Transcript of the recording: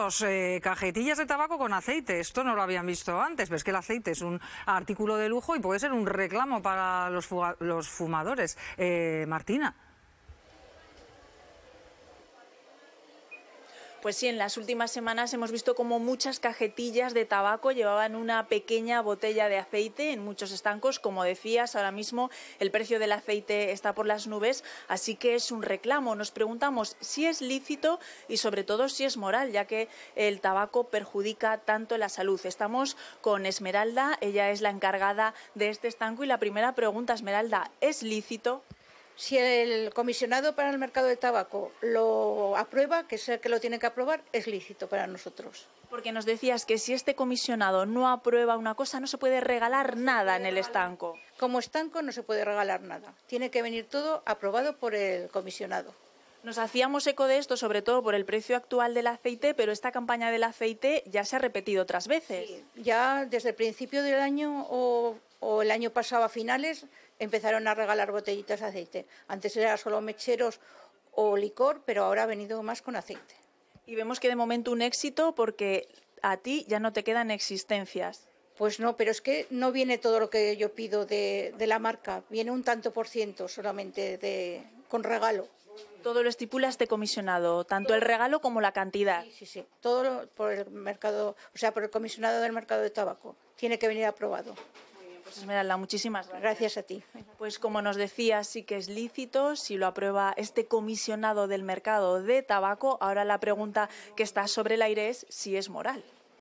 Los, eh, cajetillas de tabaco con aceite, esto no lo habían visto antes, pero es que el aceite es un artículo de lujo y puede ser un reclamo para los, fumadores. Eh, Martina. Pues sí, en las últimas semanas hemos visto como muchas cajetillas de tabaco llevaban una pequeña botella de aceite en muchos estancos. Como decías, ahora mismo el precio del aceite está por las nubes, así que es un reclamo. Nos preguntamos si es lícito y sobre todo si es moral, ya que el tabaco perjudica tanto la salud. Estamos con Esmeralda, ella es la encargada de este estanco y la primera pregunta, Esmeralda, ¿es lícito? Si el comisionado para el mercado de tabaco lo aprueba, que es el que lo tiene que aprobar, es lícito para nosotros. Porque nos decías que si este comisionado no aprueba una cosa, no se puede regalar nada en el estanco. Como estanco no se puede regalar nada. Tiene que venir todo aprobado por el comisionado. Nos hacíamos eco de esto, sobre todo por el precio actual del aceite, pero esta campaña del aceite ya se ha repetido otras veces. ya desde el principio del año o, el año pasado a finales empezaron a regalar botellitas de aceite. Antes era solo mecheros o licor, pero ahora ha venido más con aceite. Y vemos que de momento un éxito porque a ti ya no te quedan existencias. Pues no, pero es que no viene todo lo que yo pido de la marca, viene un tanto por ciento solamente de, con regalo. Todo lo estipula este comisionado, tanto el regalo como la cantidad. Sí, sí, Todo por el mercado, o sea, por el comisionado del mercado de tabaco. Tiene que venir aprobado. pues Esmeralda, muchísimas gracias. Gracias a ti. Pues como nos decía, sí que es lícito si lo aprueba este comisionado del mercado de tabaco. Ahora la pregunta que está sobre el aire es si es moral.